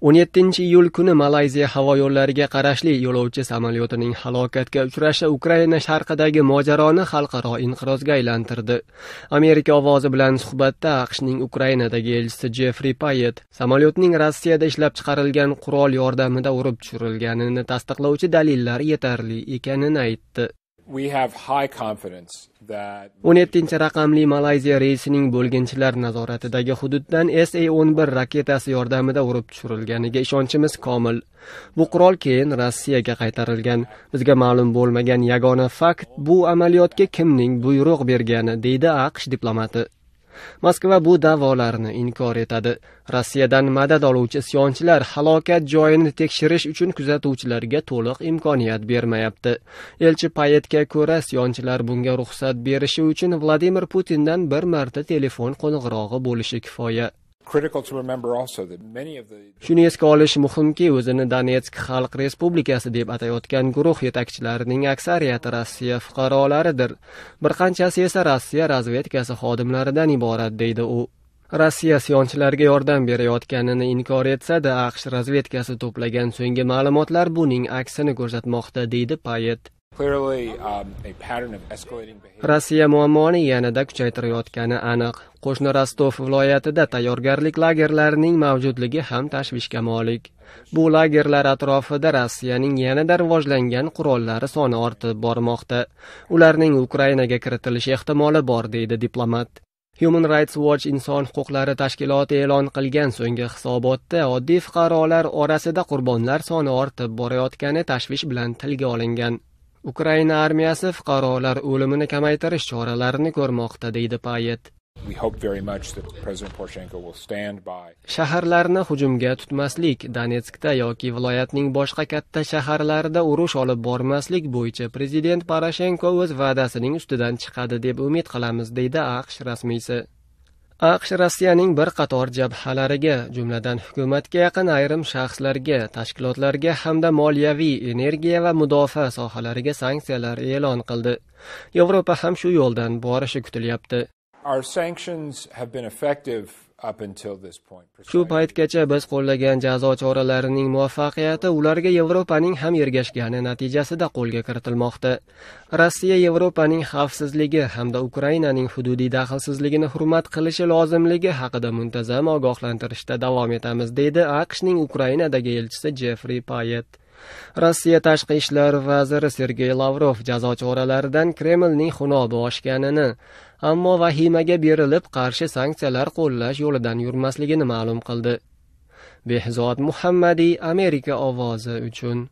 17 iyul kuni Malayziya havo yo'llariga qarashli yo'lovchi samolyotining halokatga uchrashi Ukraina sharqidagi mojaroni xalqaro inqirozga aylantirdi. Amerika ovozi bilan suhbatda AQShning Ukrainadagi elchisi Jeffri Payet samolyotning Rossiyada ishlab chiqarilgan qurol yordamida urib tushirilganini tasdiqlovchi dalillar yetarli ekanini aytdi. o'n yettinchi raqamli malayziya reysining bo'lginchilar nazoratidagi hududdan sa o'n bir raketasi yordamida urib tushirilganiga ishonchimiz komil bu qurol keyin rossiyaga qaytarilgan bizga ma'lum bo'lmagan yagona fakt bu amaliyotga kimning buyruq bergani deydi aqsh diplomati moskva bu da'volarni inkor etadi rossiyadan madad oluvchi isyonchilar halokat joyini tekshirish uchun kuzatuvchilarga to'liq imkoniyat bermayapti elchi payetga ko'ra isyonchilar bunga ruxsat berishi uchun vladimir putindan bir marta telefon qo'ng'irog'i bo'lishi kifoya shuni esga olish muhimki o'zini donetsk xalq respublikasi deb atayotgan guruh yetakchilarining aksariyati rossiya fuqarolaridir bir qanchasi esa rossiya razvedkasi xodimlaridan iborat deydi u rossiya isyonchilarga yordam berayotganini inkor etsada aqsh razvedkasi to'plagan so'nggi ma'lumotlar buning aksini ko'rsatmoqda deydi payet Um, rossiya muammoni yanada kuchaytirayotgani aniq qo'shni rostov viloyatida tayyorgarlik lagerlarining mavjudligi ham tashvishga molik bu lagerlar atrofida rossiyaning yanada rivojlangan qurollari soni ortib bormoqda ularning ukrainaga kiritilish ehtimoli bor deydi diplomat human rights watch inson huquqlari tashkiloti e'lon qilgan so'nggi hisobotda oddiy fuqarolar orasida qurbonlar soni ortib borayotgani tashvish bilan tilga olingan ukraina armiyasi fuqarolar o'limini kamaytirish choralarini ko'rmoqda deydi payet shaharlarni hujumga tutmaslik donetskda yoki viloyatning boshqa katta shaharlarida urush olib bormaslik bo'yicha prezident poroshenko o'z va'dasining ustidan chiqadi deb umid qilamiz deydi aqsh rasmiysi aqsh rossiyaning bir qator jabhalariga jumladan hukumatga yaqin ayrim shaxslarga tashkilotlarga hamda moliyaviy energiya va mudofaa sohalariga sanksiyalar e'lon qildi yevropa ham shu yo'ldan borishi kutilyapti Our sanctions have been effective shu paytgacha biz qo'llagan jazo choralarining muvaffaqiyati ularga yevropaning ham ergashgani natijasida qo'lga kiritilmoqda rossiya yevropaning xavfsizligi hamda ukrainaning hududiy daxlsizligini hurmat qilishi lozimligi haqida muntazam ogohlantirishda davom etamiz deydi aqshning ukrainadagi elchisi jeffri payet rossiya tashqi ishlar vaziri sergey lavrov jazo choralaridan kremlning xunobi oshganini ammo vahimaga berilib qarshi sanksiyalar qo'llash yo'lidan yurmasligini ma'lum qildi behzod muhammadiy amerika ovozi uchun